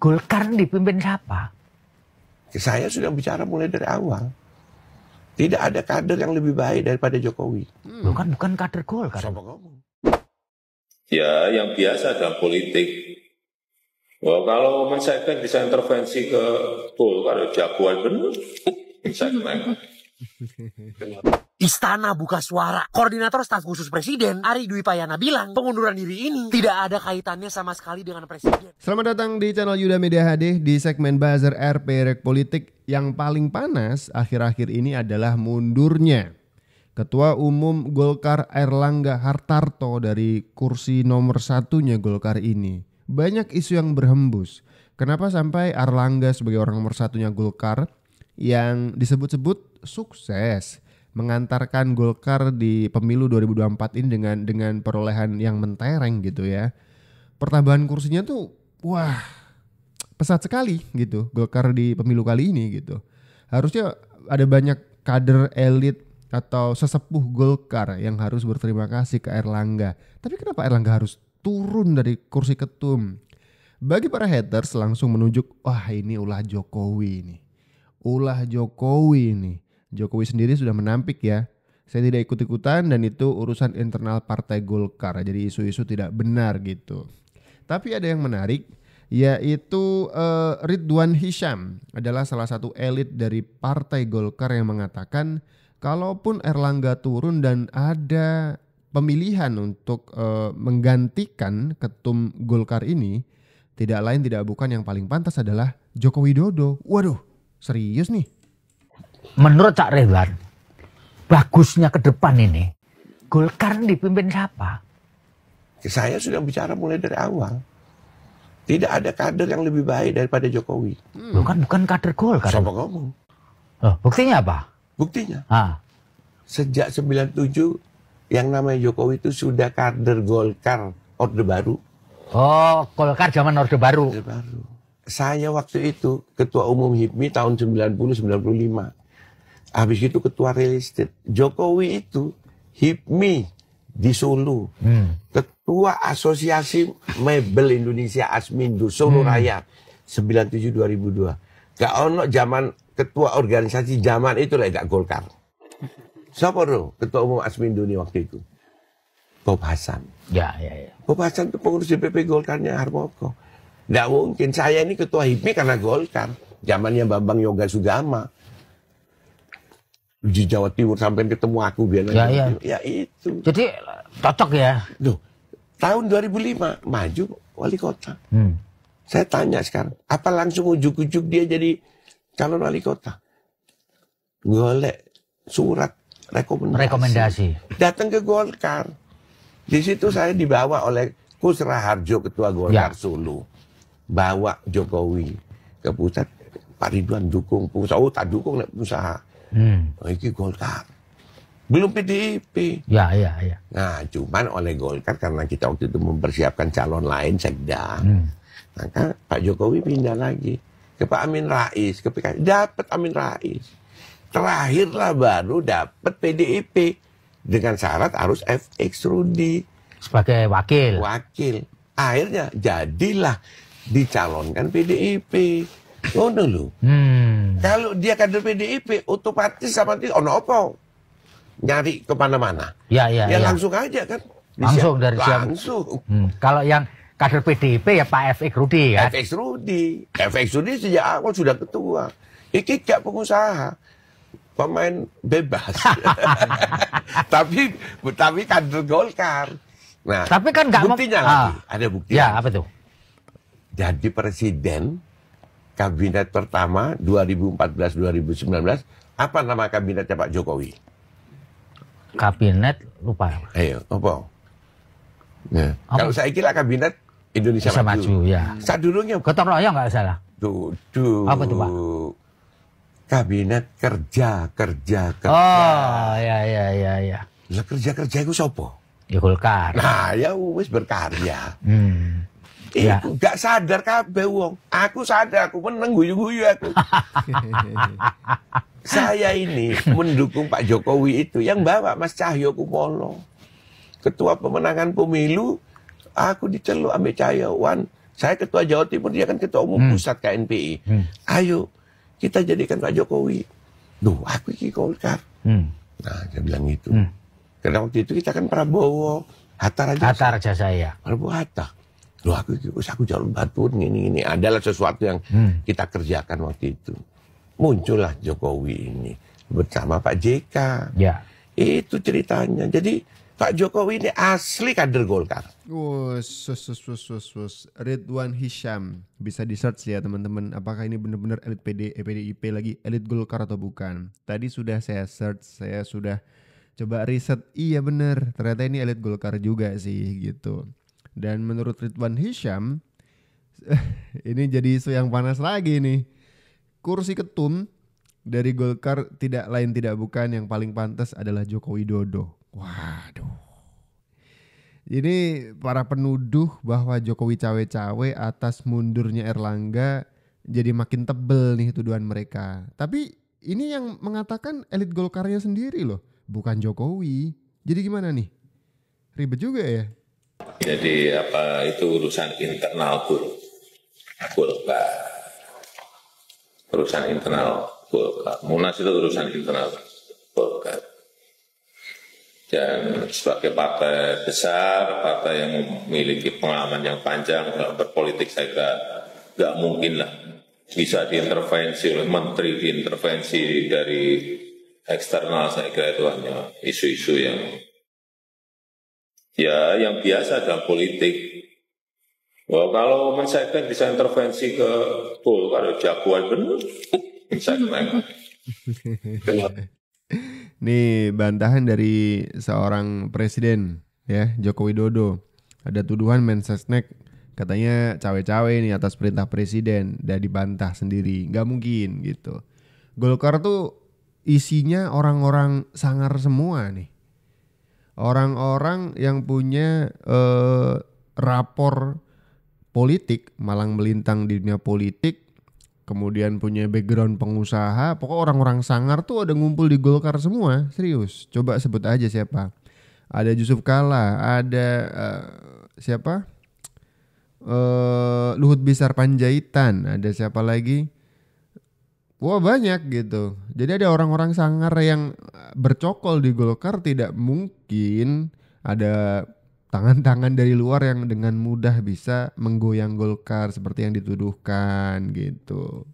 Golkar dipimpin siapa? Saya sudah bicara mulai dari awal. Tidak ada kader yang lebih baik daripada Jokowi. Hmm. Bukan bukan kader Golkar. Sama kamu. Ya, yang biasa dalam politik. Wah, kalau mensegmen bisa intervensi ke Golkar, ya jagoan benar. Segmen. Istana buka suara. Koordinator staf khusus presiden, Ari Dwi Payana bilang, pengunduran diri ini tidak ada kaitannya sama sekali dengan presiden. Selamat datang di channel Yuda Media HD di segmen Bazar RP Rek Politik. Yang paling panas akhir-akhir ini adalah mundurnya Ketua Umum Golkar Erlangga Hartarto dari kursi nomor satunya Golkar ini. Banyak isu yang berhembus. Kenapa sampai Erlangga sebagai orang nomor satunya Golkar yang disebut-sebut sukses mengantarkan Golkar di pemilu 2024 ini dengan dengan perolehan yang mentereng gitu ya. Pertambahan kursinya tuh wah pesat sekali gitu Golkar di pemilu kali ini gitu. Harusnya ada banyak kader elit atau sesepuh Golkar yang harus berterima kasih ke Erlangga. Tapi kenapa Erlangga harus turun dari kursi ketum? Bagi para haters langsung menunjuk, wah ini ulah Jokowi ini. Ulah Jokowi ini Jokowi sendiri sudah menampik ya. Saya tidak ikut-ikutan dan itu urusan internal Partai Golkar. Jadi isu-isu tidak benar gitu. Tapi ada yang menarik yaitu uh, Ridwan Hisham adalah salah satu elit dari Partai Golkar yang mengatakan kalaupun Erlangga turun dan ada pemilihan untuk uh, menggantikan ketum Golkar ini tidak lain tidak bukan yang paling pantas adalah Jokowi Dodo. Waduh, serius nih menurut Cak Rewan, bagusnya ke depan ini, Golkar dipimpin siapa? Saya sudah bicara mulai dari awal. Tidak ada kader yang lebih baik daripada Jokowi. Hmm. Bukan bukan kader Golkar. Sama ngomong. Oh, buktinya apa? Buktinya. Ah. Sejak 97 yang namanya Jokowi itu sudah kader Golkar Orde Baru. Oh, Golkar zaman Orde Baru. Orde Baru. Saya waktu itu ketua umum HIPMI tahun 90-95. Habis itu ketua real estate. Jokowi itu HIPMI di Solo. Hmm. Ketua Asosiasi Mebel Indonesia Asmindo Solo hmm. Raya 97 2002. Gak ono zaman ketua organisasi zaman itu lah gak Golkar. Siapa tuh ketua umum Asmindo nih waktu itu? Bob Hasan. Ya, ya, ya. Bob Hasan itu pengurus DPP Golkarnya Harmoko. gak mungkin. Saya ini ketua HIPMI karena Golkar. Zamannya Bambang Yoga Sugama di Jawa Timur sampai ketemu aku biar ya, ya. ya itu. Jadi cocok ya. Duh, tahun 2005 maju wali kota. Hmm. Saya tanya sekarang, apa langsung ujuk-ujuk dia jadi calon wali kota? Golek surat rekomendasi. Rekomendasi. Datang ke Golkar. Di situ saya dibawa oleh Kusra Harjo ketua Golkar ya. Solo. Bawa Jokowi ke pusat. Pak Ridwan dukung pengusaha. Oh tak dukung pengusaha Hmm. Oh, ini Golkar. Belum PDIP. Ya, ya, ya. Nah, cuman oleh Golkar karena kita waktu itu mempersiapkan calon lain sekda. Hmm. Maka Pak Jokowi pindah lagi ke Pak Amin Rais, ke PKS. Dapat Amin Rais. Terakhirlah baru dapat PDIP dengan syarat harus FX Rudi sebagai wakil. Wakil. Akhirnya jadilah dicalonkan PDIP. Oh dulu. Hmm. Kalau dia kader PDIP, otomatis sama dia ono opo nyari kemana-mana. Ya ya. Ya, ya langsung aja kan. langsung dari siapa? Langsung. Hmm. Kalau yang kader PDIP ya Pak FX Rudi kan. FX Rudi. FX Rudi sejak awal sudah ketua. Iki gak pengusaha pemain bebas. tapi tapi kader Golkar. Nah, tapi kan nggak buktinya ah. lagi. Ah. Ada buktinya. Ya, apa tuh? Jadi presiden kabinet pertama 2014-2019 apa nama kabinetnya Pak Jokowi? Kabinet lupa. Ayo, apa? Ya. Apa? Kalau saya kira kabinet Indonesia Bisa maju. maju ya. Saat dulunya gotong royong nggak salah. Tuh, tuh. Apa tuh Pak? Kabinet kerja, kerja, kerja. Oh, ya, ya, ya, ya. Lah kerja kerja itu sopo? Ya Golkar. Nah, ya wis berkarya. Hmm. Iya. gak sadar kabeh wong. Aku sadar aku meneng guyu-guyu aku. Saya ini mendukung Pak Jokowi itu yang bawa Mas Cahyo Kumolo. Ketua pemenangan pemilu aku diceluk ambil Wan. Saya ketua Jawa Timur, dia kan ketua umum hmm. pusat KNPI. Hmm. Ayo kita jadikan Pak Jokowi. Duh, aku ini Golkar. Hmm. Nah, dia bilang itu. Hmm. Karena waktu itu kita kan Prabowo, Hatta Raja Hatta Raja saya. Prabowo Hatta. Loh aku, aku jalan Batun ini ini adalah sesuatu yang hmm. kita kerjakan waktu itu. Muncullah Jokowi ini bersama Pak JK. Ya. Itu ceritanya. Jadi Pak Jokowi ini asli kader Golkar. Oh, sus, sus, sus, sus, Ridwan Hisham. Bisa di search ya teman-teman. Apakah ini benar-benar elit PD, PDIP eh, lagi elit Golkar atau bukan? Tadi sudah saya search, saya sudah coba riset. Iya benar, ternyata ini elit Golkar juga sih gitu. Dan menurut Ridwan Hisham, ini jadi isu yang panas lagi nih. Kursi ketum dari Golkar tidak lain tidak bukan yang paling pantas adalah Joko Widodo. Waduh. Ini para penuduh bahwa Jokowi cawe-cawe atas mundurnya Erlangga jadi makin tebel nih tuduhan mereka. Tapi ini yang mengatakan elit Golkarnya sendiri loh, bukan Jokowi. Jadi gimana nih? Ribet juga ya. Jadi apa itu urusan internal Golkar. Urusan internal Golkar. Munas itu urusan internal Golkar. Dan sebagai partai besar, partai yang memiliki pengalaman yang panjang dalam berpolitik, saya kira nggak mungkin lah bisa diintervensi oleh menteri, diintervensi dari eksternal. Saya kira itu hanya isu-isu yang Ya, yang biasa dalam politik. Wah, kalau menseken bisa intervensi ke pool kalau jagoan benar. Segmen. Nih bantahan dari seorang presiden ya Joko Widodo. Ada tuduhan mensesnek katanya cawe-cawe ini atas perintah presiden dan dibantah sendiri. nggak mungkin gitu. Golkar tuh isinya orang-orang sangar semua nih orang-orang yang punya eh, rapor politik malang melintang di dunia politik kemudian punya background pengusaha pokok orang-orang sangar tuh ada ngumpul di Golkar semua serius coba sebut aja siapa ada Yusuf Kala ada eh, siapa eh, Luhut Bisar Panjaitan ada siapa lagi Wah banyak gitu. Jadi ada orang-orang sangar yang bercokol di Golkar tidak mungkin ada tangan-tangan dari luar yang dengan mudah bisa menggoyang Golkar seperti yang dituduhkan gitu.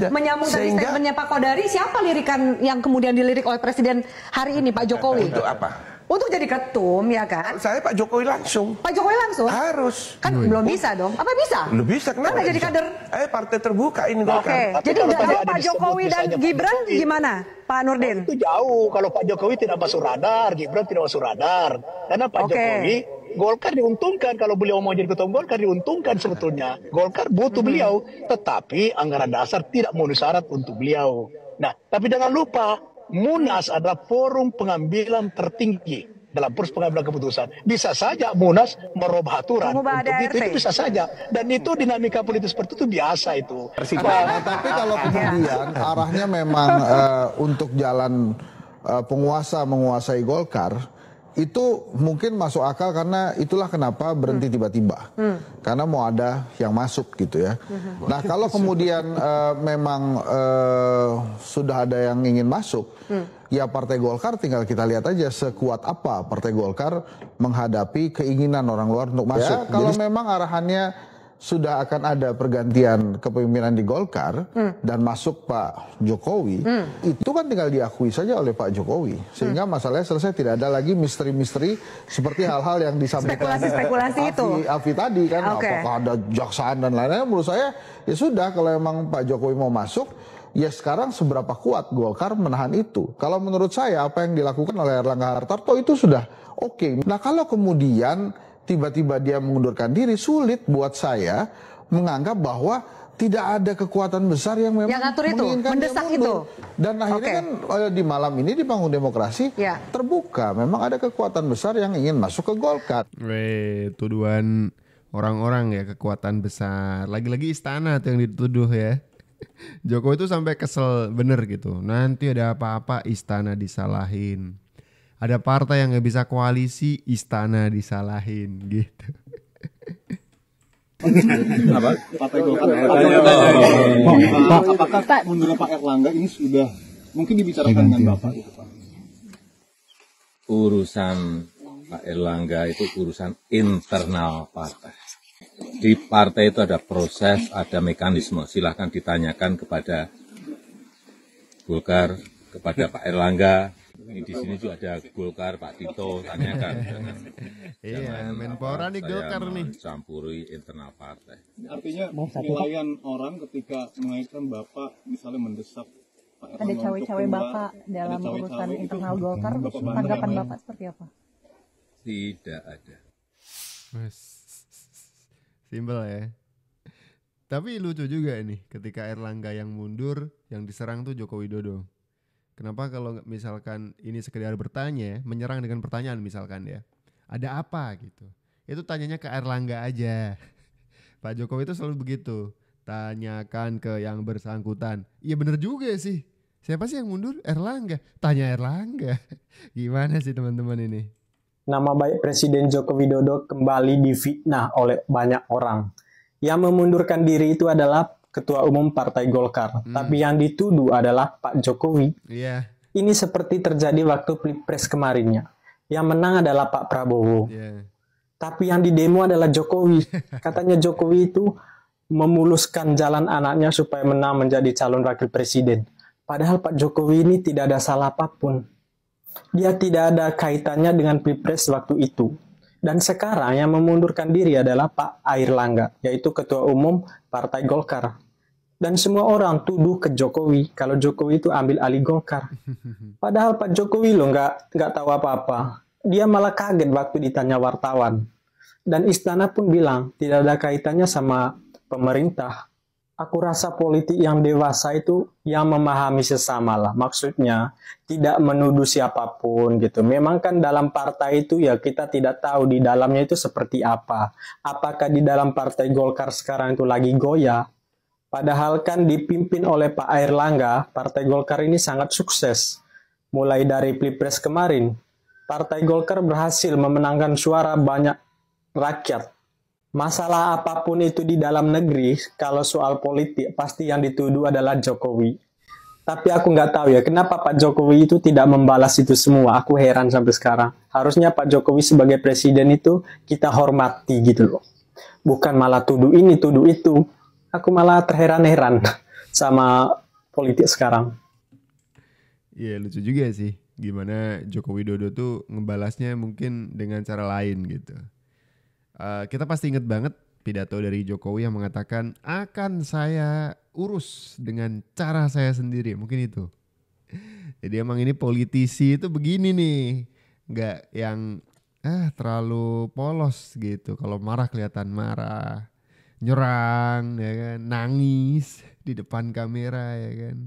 Menyambung dari statementnya Pak Kodari, siapa lirikan yang kemudian dilirik oleh Presiden hari ini Pak Jokowi? Untuk apa? Untuk jadi ketum ya kan? Saya Pak Jokowi langsung. Pak Jokowi langsung? Harus. Kan hmm. belum bisa dong. Apa bisa? Belum bisa. Kan kenapa jadi kader? Eh partai terbuka ini Oke. Okay. Jadi nggak Pak Jokowi dan Gibran Jokowi. gimana? Pak Nurdin? Itu jauh. Kalau Pak Jokowi tidak masuk radar, Gibran tidak masuk radar. Karena Pak okay. Jokowi Golkar diuntungkan kalau beliau mau jadi ketua Golkar diuntungkan sebetulnya. Golkar butuh hmm. beliau, tetapi anggaran dasar tidak memenuhi syarat untuk beliau. Nah, tapi jangan lupa Munas adalah forum pengambilan tertinggi dalam proses pengambilan keputusan. Bisa saja Munas merubah aturan untuk itu, itu bisa saja. Dan itu dinamika politik seperti itu biasa itu. Nah, tapi kalau ya. kemudian arahnya memang eh, untuk jalan eh, penguasa menguasai Golkar, itu mungkin masuk akal karena itulah kenapa berhenti hmm. tiba-tiba hmm. karena mau ada yang masuk gitu ya. Hmm. Nah kalau kemudian uh, memang uh, sudah ada yang ingin masuk, hmm. ya Partai Golkar tinggal kita lihat aja sekuat apa Partai Golkar menghadapi keinginan orang luar untuk masuk. Ya, kalau Jadi, memang arahannya sudah akan ada pergantian kepemimpinan di Golkar hmm. dan masuk Pak Jokowi, hmm. itu kan tinggal diakui saja oleh Pak Jokowi. Sehingga hmm. masalahnya selesai tidak ada lagi misteri-misteri seperti hal-hal yang disampaikan spekulasi-spekulasi itu. Afi tadi kan okay. apakah ada jaksaan dan lain-lain menurut saya ya sudah kalau memang Pak Jokowi mau masuk ya sekarang seberapa kuat Golkar menahan itu. Kalau menurut saya apa yang dilakukan oleh Erlangga Hartarto itu sudah oke. Okay. Nah, kalau kemudian tiba-tiba dia mengundurkan diri, sulit buat saya menganggap bahwa tidak ada kekuatan besar yang memang yang ngatur itu, menginginkan mendesak itu. Dan akhirnya okay. kan eh, di malam ini di panggung demokrasi ya. terbuka, memang ada kekuatan besar yang ingin masuk ke Golkar. Weh, tuduhan orang-orang ya kekuatan besar. Lagi-lagi istana tuh yang dituduh ya. Jokowi itu sampai kesel bener gitu. Nanti ada apa-apa istana disalahin ada partai yang nggak bisa koalisi istana disalahin gitu apa partai Golkar iya, iya, iya, apakah Pak menurut Pak Erlangga ini sudah mungkin dibicarakan dengan Bapak gitu, urusan Pak Erlangga itu urusan internal partai di partai itu ada proses ada mekanisme silahkan ditanyakan kepada Golkar kepada Pak Erlangga ini di sini juga ada Golkar, Pak Tito, tanyakan. Iya, Jangan, iya, Menpora nih Golkar nih. Campuri internal partai. Artinya penilaian orang ketika mengaitkan Bapak misalnya mendesak kan ada cawe-cawe Bapak dalam urusan internal Golkar, tanggapan Bapak seperti apa? Tidak ada. Mas, simpel ya. Tapi lucu juga ini ketika Erlangga yang mundur, yang diserang tuh Joko Widodo. Kenapa kalau misalkan ini sekedar bertanya, menyerang dengan pertanyaan misalkan ya. Ada apa gitu. Itu tanyanya ke Erlangga aja. Pak Jokowi itu selalu begitu. Tanyakan ke yang bersangkutan. Iya bener juga sih. Siapa sih yang mundur? Erlangga. Tanya Erlangga. Gimana sih teman-teman ini? Nama baik Presiden Joko Widodo kembali difitnah oleh banyak orang. Yang memundurkan diri itu adalah Ketua Umum Partai Golkar, hmm. tapi yang dituduh adalah Pak Jokowi. Yeah. Ini seperti terjadi waktu pilpres kemarinnya. Yang menang adalah Pak Prabowo. Yeah. Tapi yang didemo adalah Jokowi. Katanya Jokowi itu memuluskan jalan anaknya supaya menang menjadi calon wakil presiden. Padahal Pak Jokowi ini tidak ada salah apapun. Dia tidak ada kaitannya dengan pilpres waktu itu. Dan sekarang yang memundurkan diri adalah Pak Air Langga, yaitu Ketua Umum Partai Golkar. Dan semua orang tuduh ke Jokowi kalau Jokowi itu ambil alih Golkar. Padahal Pak Jokowi lo nggak nggak tahu apa-apa. Dia malah kaget waktu ditanya wartawan. Dan istana pun bilang tidak ada kaitannya sama pemerintah aku rasa politik yang dewasa itu yang memahami sesama lah maksudnya tidak menuduh siapapun gitu memang kan dalam partai itu ya kita tidak tahu di dalamnya itu seperti apa apakah di dalam partai Golkar sekarang itu lagi goyah padahal kan dipimpin oleh Pak Air Langga, partai Golkar ini sangat sukses mulai dari Pilpres kemarin partai Golkar berhasil memenangkan suara banyak rakyat masalah apapun itu di dalam negeri, kalau soal politik pasti yang dituduh adalah Jokowi. Tapi aku nggak tahu ya, kenapa Pak Jokowi itu tidak membalas itu semua. Aku heran sampai sekarang. Harusnya Pak Jokowi sebagai presiden itu kita hormati gitu loh. Bukan malah tuduh ini, tuduh itu. Aku malah terheran-heran sama politik sekarang. Iya lucu juga sih. Gimana Jokowi Dodo tuh ngebalasnya mungkin dengan cara lain gitu. Eh, kita pasti inget banget pidato dari Jokowi yang mengatakan akan saya urus dengan cara saya sendiri. Mungkin itu. Jadi emang ini politisi itu begini nih, nggak yang eh terlalu polos gitu. Kalau marah kelihatan marah, nyerang, ya kan, nangis di depan kamera ya kan,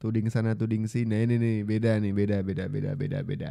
tuding sana tuding sini. Nah ini nih beda nih, beda beda beda beda beda.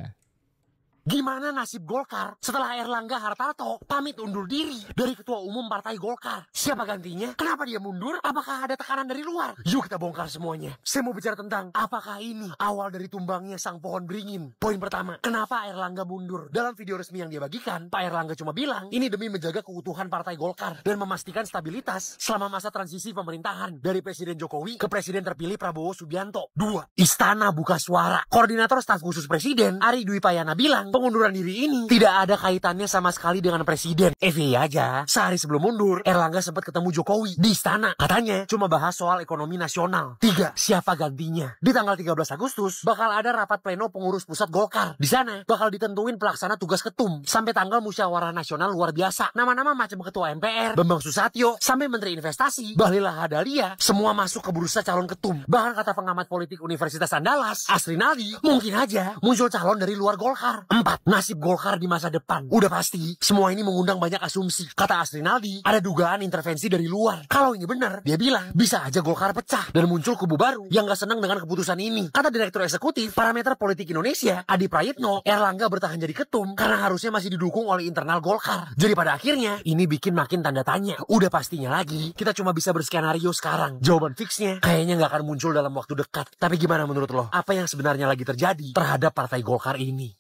Gimana nasib Golkar setelah Erlangga Hartarto pamit undur diri dari Ketua Umum Partai Golkar? Siapa gantinya? Kenapa dia mundur? Apakah ada tekanan dari luar? Yuk kita bongkar semuanya. Saya mau bicara tentang apakah ini awal dari tumbangnya sang pohon beringin. Poin pertama, kenapa Erlangga mundur? Dalam video resmi yang dia bagikan, Pak Erlangga cuma bilang, ini demi menjaga keutuhan Partai Golkar dan memastikan stabilitas selama masa transisi pemerintahan dari Presiden Jokowi ke Presiden terpilih Prabowo Subianto. Dua, Istana buka suara. Koordinator staf khusus Presiden, Ari Dwi Payana bilang, pengunduran diri ini tidak ada kaitannya sama sekali dengan presiden. Evi eh, iya aja, sehari sebelum mundur, Erlangga sempat ketemu Jokowi di istana. Katanya cuma bahas soal ekonomi nasional. Tiga, siapa gantinya? Di tanggal 13 Agustus, bakal ada rapat pleno pengurus pusat Golkar. Di sana, bakal ditentuin pelaksana tugas ketum. Sampai tanggal musyawarah nasional luar biasa. Nama-nama macam ketua MPR, Bambang Susatyo, sampai Menteri Investasi, Bahlil Hadalia, semua masuk ke bursa calon ketum. Bahkan kata pengamat politik Universitas Andalas, Asri Nali, mungkin aja muncul calon dari luar Golkar empat nasib Golkar di masa depan. Udah pasti, semua ini mengundang banyak asumsi. Kata Naldi ada dugaan intervensi dari luar. Kalau ini benar, dia bilang, bisa aja Golkar pecah dan muncul kubu baru yang gak senang dengan keputusan ini. Kata Direktur Eksekutif Parameter Politik Indonesia, Adi Prayitno, Erlangga bertahan jadi ketum karena harusnya masih didukung oleh internal Golkar. Jadi pada akhirnya, ini bikin makin tanda tanya. Udah pastinya lagi, kita cuma bisa berskenario sekarang. Jawaban fixnya kayaknya gak akan muncul dalam waktu dekat. Tapi gimana menurut lo? Apa yang sebenarnya lagi terjadi terhadap Partai Golkar ini?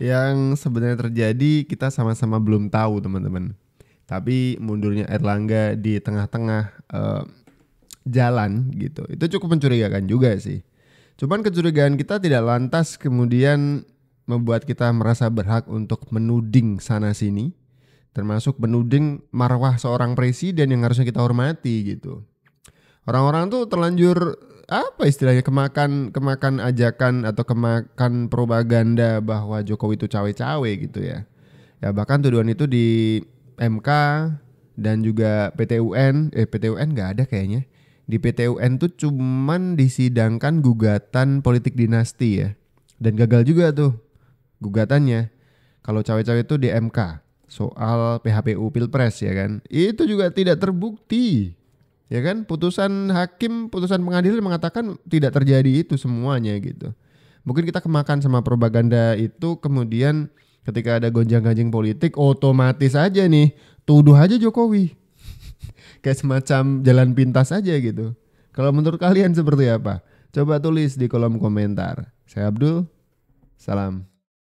yang sebenarnya terjadi kita sama-sama belum tahu teman-teman. Tapi mundurnya Erlangga di tengah-tengah uh, jalan gitu, itu cukup mencurigakan juga sih. Cuman kecurigaan kita tidak lantas kemudian membuat kita merasa berhak untuk menuding sana sini, termasuk menuding marwah seorang presiden yang harusnya kita hormati gitu. Orang-orang tuh terlanjur apa istilahnya kemakan kemakan ajakan atau kemakan propaganda bahwa Jokowi itu cawe-cawe gitu ya. Ya bahkan tuduhan itu di MK dan juga PTUN, eh PTUN nggak ada kayaknya. Di PTUN tuh cuman disidangkan gugatan politik dinasti ya. Dan gagal juga tuh gugatannya. Kalau cawe-cawe itu di MK soal PHPU Pilpres ya kan. Itu juga tidak terbukti ya kan putusan hakim putusan pengadilan mengatakan tidak terjadi itu semuanya gitu mungkin kita kemakan sama propaganda itu kemudian ketika ada gonjang-ganjing politik otomatis aja nih tuduh aja Jokowi kayak semacam jalan pintas aja gitu kalau menurut kalian seperti apa coba tulis di kolom komentar saya Abdul salam